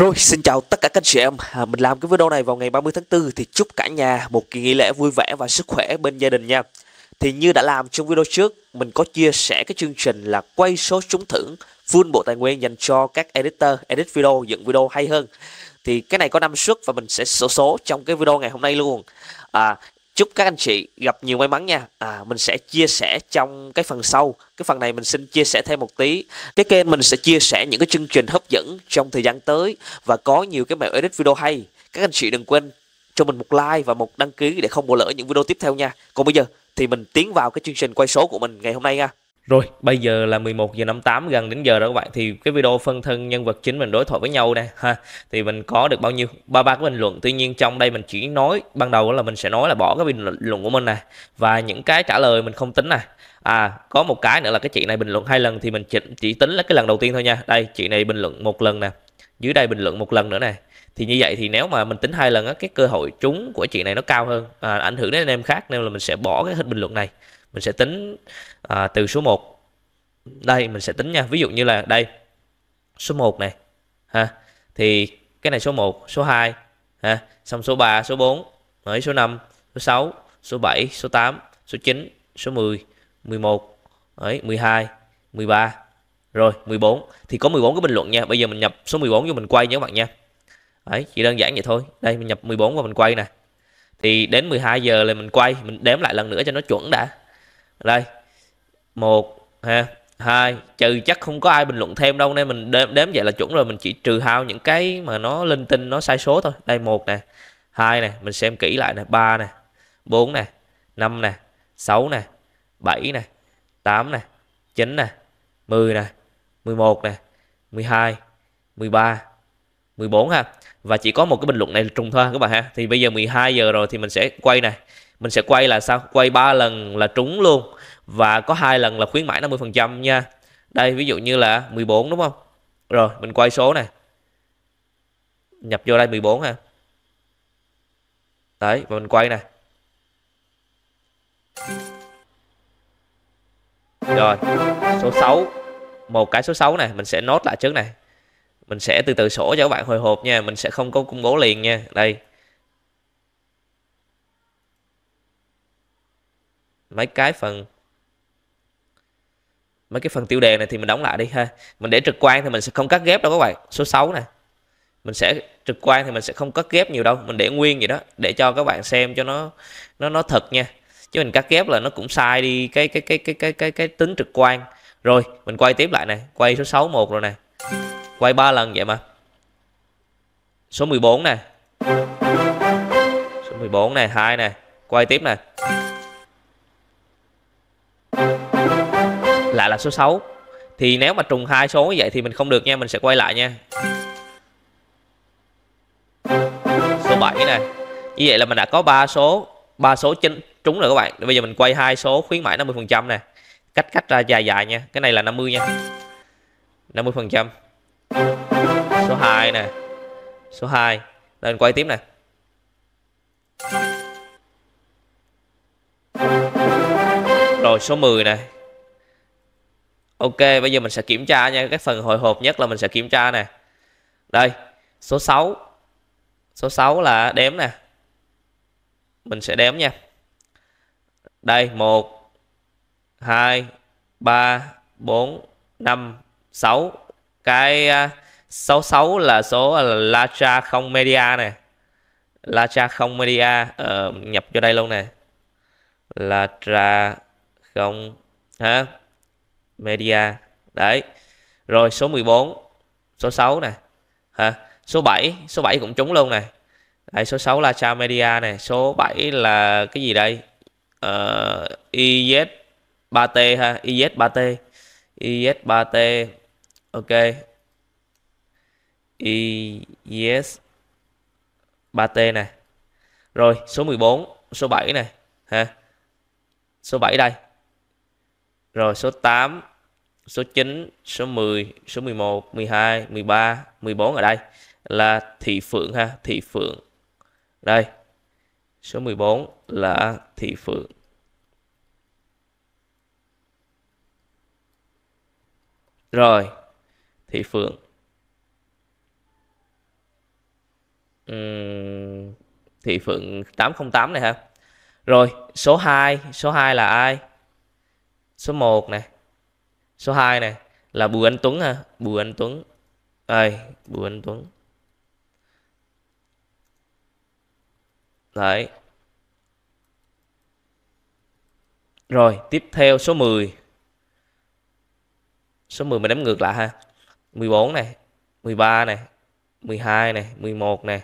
Rồi, xin chào tất cả các anh chị em à, Mình làm cái video này vào ngày 30 tháng 4 Thì chúc cả nhà một kỳ nghỉ lễ vui vẻ và sức khỏe bên gia đình nha Thì như đã làm trong video trước Mình có chia sẻ cái chương trình là quay số trúng thưởng Full bộ tài nguyên dành cho các editor Edit video, dựng video hay hơn Thì cái này có năm suất và mình sẽ số, số trong cái video ngày hôm nay luôn à, chúc các anh chị gặp nhiều may mắn nha à, mình sẽ chia sẻ trong cái phần sau cái phần này mình xin chia sẻ thêm một tí cái kênh mình sẽ chia sẻ những cái chương trình hấp dẫn trong thời gian tới và có nhiều cái mẹo edit video hay các anh chị đừng quên cho mình một like và một đăng ký để không bỏ lỡ những video tiếp theo nha còn bây giờ thì mình tiến vào cái chương trình quay số của mình ngày hôm nay nha rồi, bây giờ là 11 giờ 58 gần đến giờ rồi các bạn thì cái video phân thân nhân vật chính mình đối thoại với nhau nè ha. Thì mình có được bao nhiêu? Ba ba cái bình luận. Tuy nhiên trong đây mình chỉ nói ban đầu là mình sẽ nói là bỏ cái bình luận của mình nè và những cái trả lời mình không tính nè. À, có một cái nữa là cái chị này bình luận hai lần thì mình chỉ, chỉ tính là cái lần đầu tiên thôi nha. Đây, chị này bình luận một lần nè. Dưới đây bình luận một lần nữa nè. Thì như vậy thì nếu mà mình tính hai lần á cái cơ hội trúng của chị này nó cao hơn, à, ảnh hưởng đến anh em khác nên là mình sẽ bỏ cái hình bình luận này mình sẽ tính à, từ số 1 đây mình sẽ tính nha ví dụ như là đây số 1 này ha thì cái này số 1 số 2 ha xong số 3 số 4 rồi số 5 số 6 số 7 số 8 số 9 số 10 11 rồi 12 13 rồi 14 thì có 14 cái bình luận nha bây giờ mình nhập số 14 vô mình quay nhé các bạn nha ấy chỉ đơn giản vậy thôi đây mình nhập 14 và mình quay nè thì đến 12 giờ là mình quay mình đếm lại lần nữa cho nó chuẩn đã đây một ha hai trừ chắc không có ai bình luận thêm đâu nên mình đếm, đếm vậy là chuẩn rồi mình chỉ trừ hao những cái mà nó linh tinh nó sai số thôi đây một nè hai nè mình xem kỹ lại nè ba nè bốn nè năm nè sáu nè bảy nè tám nè chín nè mười nè mười một nè mười hai mười ba 14 ha và chỉ có một cái bình luận này là trùng thôi các bạn ha thì bây giờ 12 giờ rồi thì mình sẽ quay này mình sẽ quay là sao quay 3 lần là trúng luôn và có hai lần là khuyến mãi 50 phần trăm nha đây ví dụ như là 14 đúng không rồi mình quay số này nhập vô đây 14 ha đấy và mình quay này rồi số 6 một cái số 6 này mình sẽ nốt lại trước này mình sẽ từ từ sổ cho các bạn hồi hộp nha mình sẽ không có công bố liền nha đây mấy cái phần mấy cái phần tiêu đề này thì mình đóng lại đi ha mình để trực quan thì mình sẽ không cắt ghép đâu các bạn số 6 nè mình sẽ trực quan thì mình sẽ không cắt ghép nhiều đâu mình để nguyên vậy đó để cho các bạn xem cho nó nó nó thật nha chứ mình cắt ghép là nó cũng sai đi cái cái cái cái cái cái cái tính trực quan rồi mình quay tiếp lại này, quay số 61 rồi nè Quay 3 lần vậy mà Số 14 nè Số 14 này 2 nè Quay tiếp nè Lại là số 6 Thì nếu mà trùng hai số như vậy thì mình không được nha Mình sẽ quay lại nha Số 7 nè Như vậy là mình đã có 3 số 3 số chính trúng rồi các bạn Bây giờ mình quay hai số khuyến mãi 50% nè Cách cách ra dài dài nha Cái này là 50 nha 50% số 2 nè số 2 lên quay tiếp này rồi số 10 này ok bây giờ mình sẽ kiểm tra nha cái phần hồi hộp nhất là mình sẽ kiểm tra nè đây số 6 số 6 là đếm nè mình sẽ đếm nha đây 1 2 3 4 5 6 cái 66 à, là số là Lacha không media này Lacha không media ờ, nhập vô đây luôn nè Lacha không hả media đấy rồi số 14 số 6 nè hả số 7 số 7 cũng trúng luôn nè đây số 6 là Cha Media này số 7 là cái gì đây uh, ờ, IZ 3T ha IZ 3T IZ 3T ok E yes 3T này rồi số 14 số 7 này ha số 7 đây rồi số 8 số 9 số 10 số 11 12 13 14 ở đây là thị phượng ha thị phượng đây số 14 là thị phượng rồi thị phượng thị phượng 808 này ha rồi số 2 số 2 là ai số 1 này số 2 này là Bùi Anh Tuấn ha Bùi Anh Tuấn ơi Bùi Anh Tuấn đấy rồi tiếp theo số 10 số 10 mình đếm ngược lại ha 14 này 13 này 12 này 11 này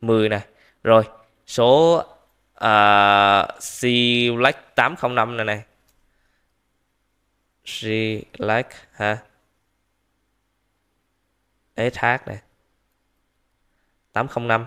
10 này rồi số uh, select 805 này này select ha SH này 805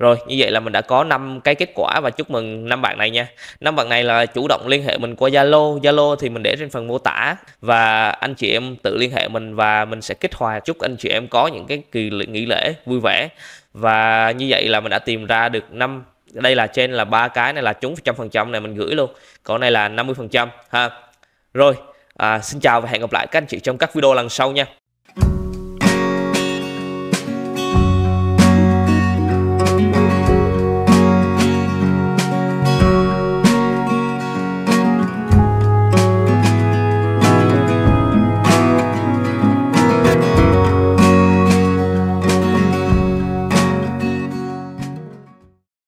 rồi, như vậy là mình đã có 5 cái kết quả và chúc mừng năm bạn này nha. Năm bạn này là chủ động liên hệ mình qua Zalo, Zalo thì mình để trên phần mô tả và anh chị em tự liên hệ mình và mình sẽ kích hoạt chúc anh chị em có những cái kỳ lễ nghỉ lễ vui vẻ. Và như vậy là mình đã tìm ra được năm đây là trên là ba cái này là trúng trăm phần trăm này mình gửi luôn còn này là 50 ha rồi à, xin chào và hẹn gặp lại các anh chị trong các video lần sau nha